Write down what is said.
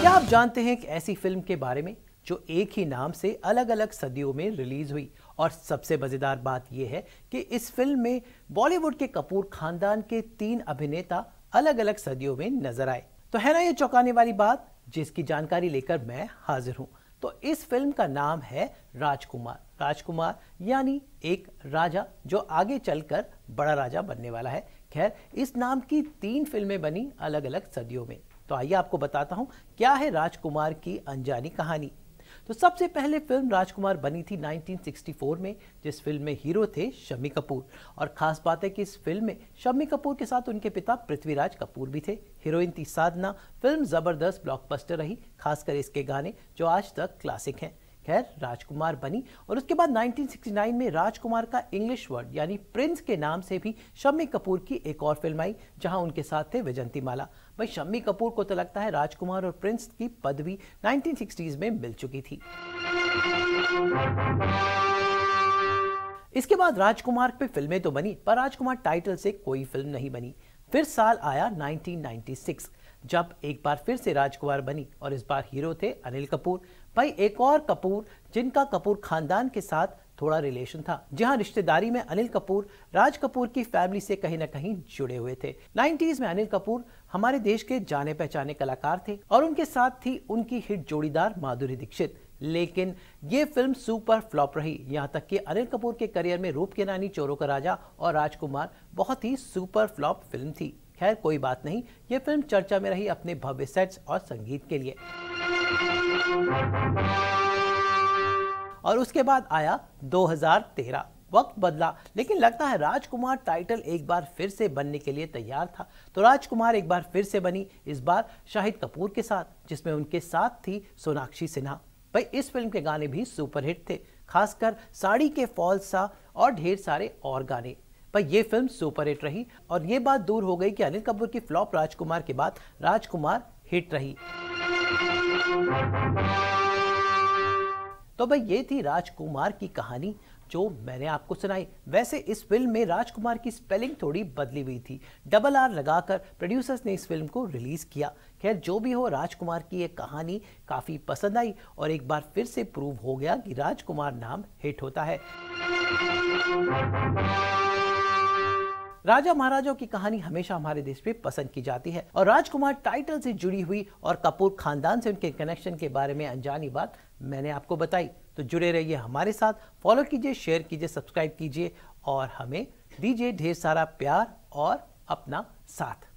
क्या आप जानते हैं एक ऐसी फिल्म के बारे में जो एक ही नाम से अलग अलग सदियों में रिलीज हुई और सबसे मजेदार बात यह है कि इस फिल्म में बॉलीवुड के कपूर खानदान के तीन अभिनेता अलग अलग सदियों में नजर आए तो है ना ये चौंकाने वाली बात जिसकी जानकारी लेकर मैं हाजिर हूं तो इस फिल्म का नाम है राजकुमार राजकुमार यानी एक राजा जो आगे चलकर बड़ा राजा बनने वाला है खैर इस नाम की तीन फिल्में बनी अलग अलग सदियों में तो आइए आपको बताता हूँ क्या है राजकुमार की अनजानी कहानी तो सबसे पहले फिल्म राजकुमार बनी थी 1964 में जिस फिल्म में हीरो थे शम्मी कपूर और खास बात है कि इस फिल्म में शम्मी कपूर के साथ उनके पिता पृथ्वीराज कपूर भी थे हीरोइन थी साधना फिल्म जबरदस्त ब्लॉकबस्टर रही खासकर इसके गाने जो आज तक क्लासिक हैं खैर राजकुमार बनी और उसके बाद 1969 में राजकुमार का इंग्लिश वर्ड यानी प्रिंस के नाम से भी शम्मी कपूर की एक और फिल्म आई जहां उनके साथ थे वैजंती माला भाई शम्मी कपूर को तो लगता है राजकुमार और प्रिंस की पदवी नाइनटीन में मिल चुकी थी इसके बाद राजकुमार पे फिल्में तो बनी पर राजकुमार टाइटल से कोई फिल्म नहीं बनी फिर साल आया 1996 जब एक बार फिर से राजकुमार बनी और इस बार हीरो थे अनिल कपूर भाई एक और कपूर जिनका कपूर खानदान के साथ थोड़ा रिलेशन था जहां रिश्तेदारी में अनिल कपूर राज कपूर की फैमिली से कहीं ना कहीं जुड़े हुए थे 90s में अनिल कपूर हमारे देश के जाने पहचाने कलाकार थे और उनके साथ थी उनकी हिट जोड़ीदार माधुरी दीक्षित लेकिन ये फिल्म सुपर फ्लॉप रही यहाँ तक कि अनिल कपूर के करियर में रूप के नानी चोरों का राजा और राजकुमार बहुत ही सुपर फ्लॉप फिल्म थी खैर कोई बात नहीं ये फिल्म चर्चा में रही अपने भव्य सेट्स और संगीत के लिए और उसके बाद आया 2013 वक्त बदला लेकिन लगता है राजकुमार टाइटल एक बार फिर से बनने के लिए तैयार था तो राजकुमार एक बार फिर से बनी इस बार शाहिद कपूर के साथ जिसमें उनके साथ थी सोनाक्षी सिन्हा भाई इस फिल्म के गाने भी सुपरहिट थे खासकर साड़ी के फॉल्स सा और ढेर सारे और गाने पर यह फिल्म सुपरहिट रही और ये बात दूर हो गई कि अनिल कपूर की फ्लॉप राजकुमार के बाद राजकुमार हिट रही तो भाई ये थी राजकुमार की कहानी जो मैंने आपको सुनाई वैसे इस फिल्म में राजकुमार की स्पेलिंग थोड़ी बदली हुई थी डबल आर लगाकर प्रोड्यूसर्स ने इस फिल्म को रिलीज़ किया खैर जो भी हो राजकुमार की ये कहानी काफ़ी पसंद आई और एक बार फिर से प्रूव हो गया कि राजकुमार नाम हिट होता है राजा महाराजाओं की कहानी हमेशा हमारे देश में पसंद की जाती है और राजकुमार टाइटल से जुड़ी हुई और कपूर खानदान से उनके कनेक्शन के बारे में अनजानी बात मैंने आपको बताई तो जुड़े रहिए हमारे साथ फॉलो कीजिए शेयर कीजिए सब्सक्राइब कीजिए और हमें दीजिए ढेर सारा प्यार और अपना साथ